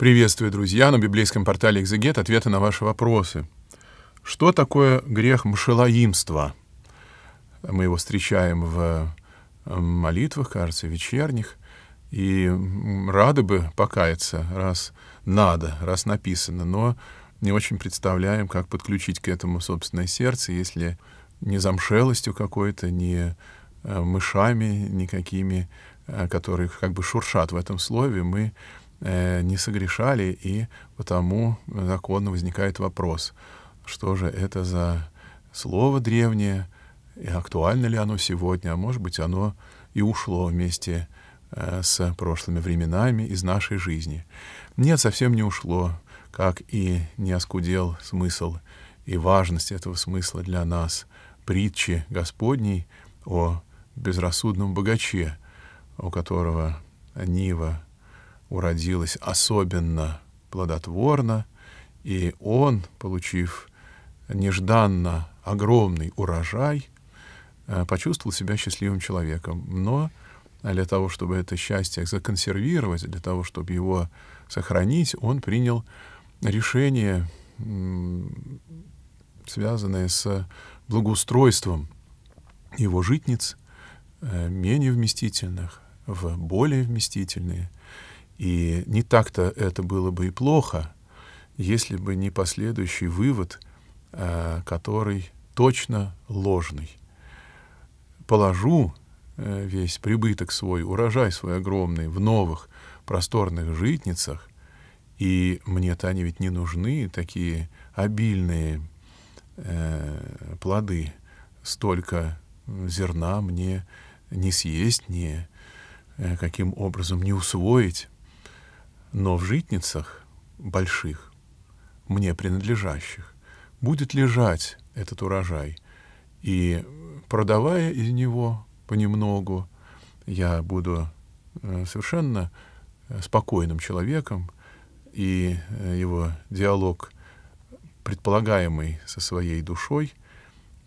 Приветствую, друзья, на библейском портале «Экзегет» ответы на ваши вопросы. Что такое грех мшелаимства? Мы его встречаем в молитвах, кажется, вечерних, и рады бы покаяться, раз надо, раз написано, но не очень представляем, как подключить к этому собственное сердце, если не замшелостью какой-то, не э, мышами никакими, э, которые как бы шуршат в этом слове, мы Э, не согрешали, и потому законно возникает вопрос, что же это за слово древнее, и актуально ли оно сегодня, а может быть оно и ушло вместе э, с прошлыми временами из нашей жизни. Нет, совсем не ушло, как и не оскудел смысл и важность этого смысла для нас притчи Господней о безрассудном богаче, у которого Нива уродилась особенно плодотворно, и он, получив нежданно огромный урожай, э, почувствовал себя счастливым человеком. Но для того, чтобы это счастье законсервировать, для того, чтобы его сохранить, он принял решение, связанное с благоустройством его житниц, э, менее вместительных, в более вместительные — и не так-то это было бы и плохо, если бы не последующий вывод, э, который точно ложный. Положу э, весь прибыток свой, урожай свой огромный в новых просторных житницах, и мне-то они ведь не нужны, такие обильные э, плоды, столько зерна мне не съесть, не э, каким образом не усвоить но в житницах больших, мне принадлежащих, будет лежать этот урожай. И продавая из него понемногу, я буду э, совершенно э, спокойным человеком, и э, его диалог, предполагаемый со своей душой,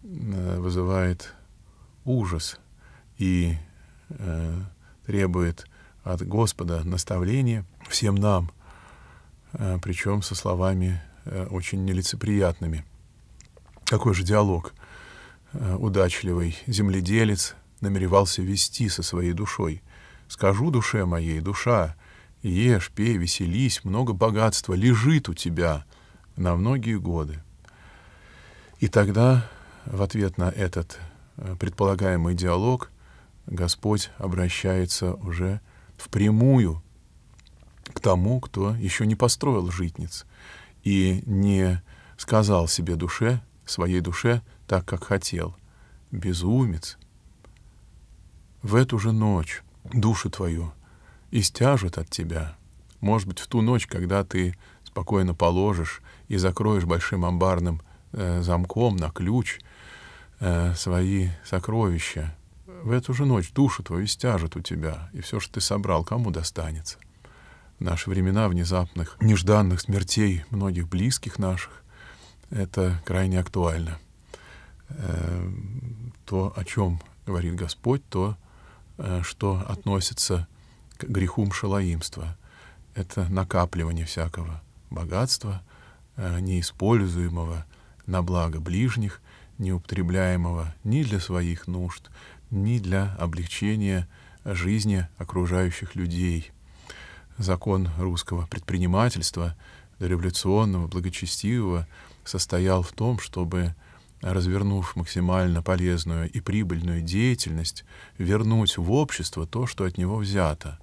вызывает ужас и требует от Господа наставление всем нам, э, причем со словами э, очень нелицеприятными. Какой же диалог э, удачливый земледелец намеревался вести со своей душой? «Скажу душе моей, душа, ешь, пей, веселись, много богатства лежит у тебя на многие годы». И тогда в ответ на этот предполагаемый диалог Господь обращается уже к впрямую к тому, кто еще не построил житниц и не сказал себе душе, своей душе, так, как хотел. Безумец. В эту же ночь душу твою и стяжет от тебя. Может быть, в ту ночь, когда ты спокойно положишь и закроешь большим амбарным э, замком на ключ э, свои сокровища, в эту же ночь душу твою стяжет у тебя, и все, что ты собрал, кому достанется. В наши времена внезапных, нежданных смертей многих близких наших — это крайне актуально. Э, то, о чем говорит Господь, то, э, что относится к греху шалаимства, это накапливание всякого богатства, э, неиспользуемого на благо ближних, неупотребляемого ни для своих нужд, ни для облегчения жизни окружающих людей. Закон русского предпринимательства, революционного, благочестивого, состоял в том, чтобы, развернув максимально полезную и прибыльную деятельность, вернуть в общество то, что от него взято,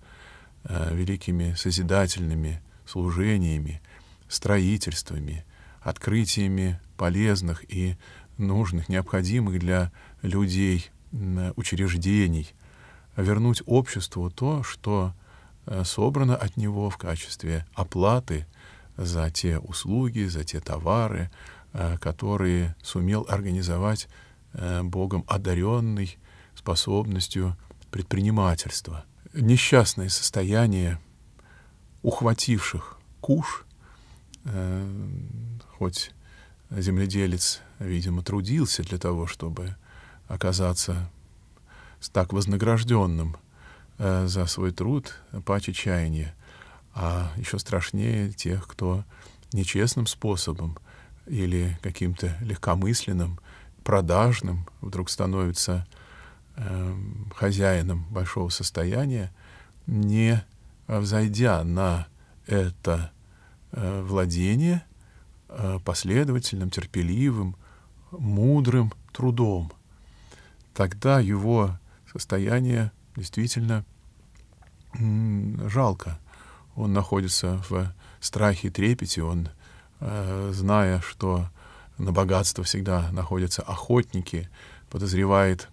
э, великими созидательными служениями, строительствами, открытиями полезных и нужных, необходимых для людей учреждений, вернуть обществу то, что э, собрано от него в качестве оплаты за те услуги, за те товары, э, которые сумел организовать э, Богом одаренный способностью предпринимательства. Несчастное состояние ухвативших куш, хоть земледелец, видимо, трудился для того, чтобы оказаться так вознагражденным э, за свой труд паче чаяния, а еще страшнее тех, кто нечестным способом или каким-то легкомысленным, продажным вдруг становится э, хозяином большого состояния, не взойдя на это э, владение последовательным, терпеливым, мудрым трудом — тогда его состояние действительно жалко. Он находится в страхе и трепете, он, э, зная, что на богатство всегда находятся охотники, подозревает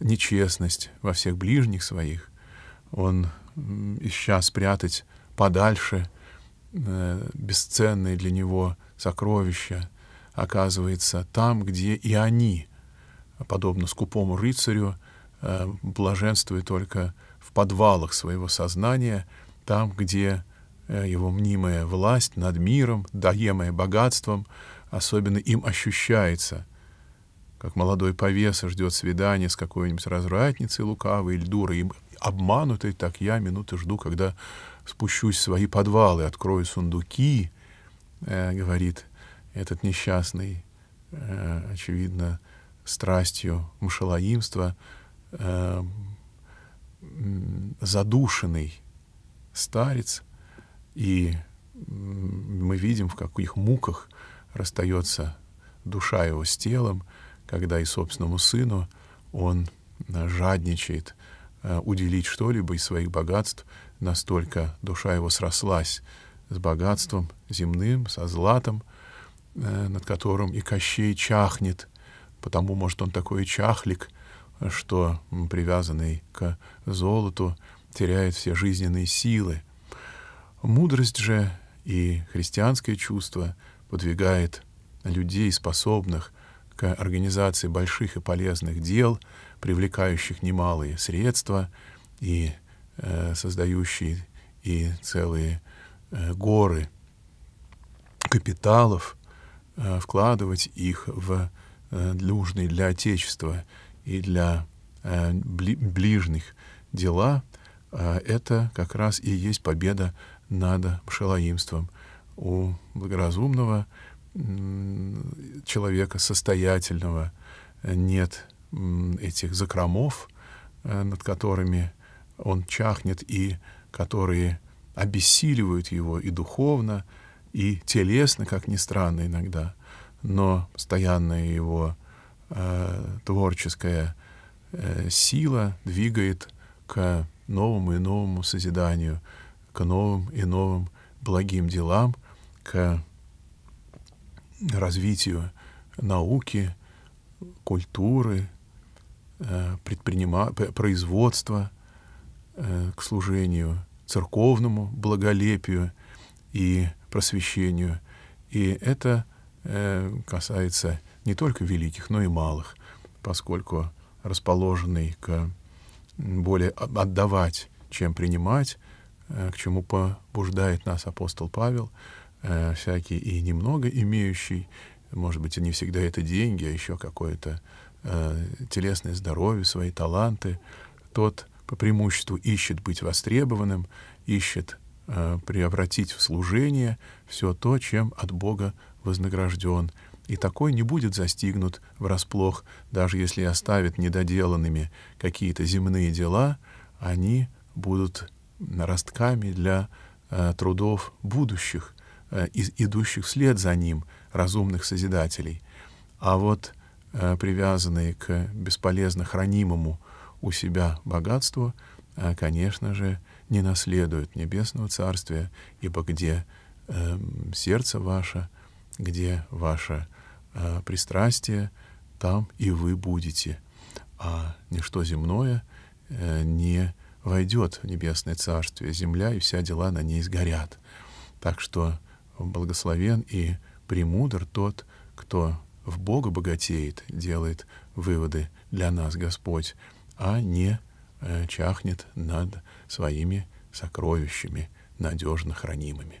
нечестность во всех ближних своих. Он, ища спрятать подальше э, бесценные для него сокровища, оказывается там, где и они — подобно скупому рыцарю, э, блаженствует только в подвалах своего сознания, там, где э, его мнимая власть над миром, даемая богатством, особенно им ощущается, как молодой повеса ждет свидания с какой-нибудь развратницей лукавой или дурой, им обманутой, так я минуты жду, когда спущусь в свои подвалы, открою сундуки, э, говорит этот несчастный, очевидно, страстью мышелоимства, э, эм, задушенный старец, и мы видим, в каких муках расстается душа его с телом, когда и собственному сыну он э, жадничает э, уделить что-либо из своих богатств, настолько душа его срослась с богатством земным, со златом, э, над которым и Кощей чахнет — потому, может, он такой чахлик, что, привязанный к золоту, теряет все жизненные силы. Мудрость же и христианское чувство подвигает людей, способных к организации больших и полезных дел, привлекающих немалые средства и э, создающие и целые э, горы капиталов, э, вкладывать их в Э, нужные для Отечества и для э, ближних дела, э, это как раз и есть победа над пшелоимством. У благоразумного человека, состоятельного, нет этих закромов, над которыми он чахнет и которые обессиливают его и духовно, и телесно, как ни странно иногда — но постоянная его э, творческая э, сила двигает к новому и новому созиданию, к новым и новым благим делам, к развитию науки, культуры, э, предпринима... производства, э, к служению церковному благолепию и просвещению. И это — Э, касается не только великих, но и малых, поскольку расположенный к более отдавать, чем принимать, э, к чему побуждает нас апостол Павел, э, всякий и немного имеющий, может быть, не всегда это деньги, а еще какое-то телесное здоровье, свои таланты, тот по преимуществу ищет быть востребованным, ищет превратить в служение все то, чем от Бога вознагражден, и такой не будет застигнут врасплох, даже если оставит недоделанными какие-то земные дела, они будут ростками для э, трудов будущих, э, идущих вслед за ним, разумных созидателей. А вот э, привязанные к бесполезно хранимому у себя богатству, э, конечно же, не наследуют небесного царствия, ибо где э, сердце ваше — где ваше э, пристрастие, там и вы будете. А ничто земное э, не войдет в небесное царствие. Земля и вся дела на ней сгорят. Так что благословен и премудр тот, кто в Бога богатеет, делает выводы для нас Господь, а не э, чахнет над своими сокровищами, надежно хранимыми.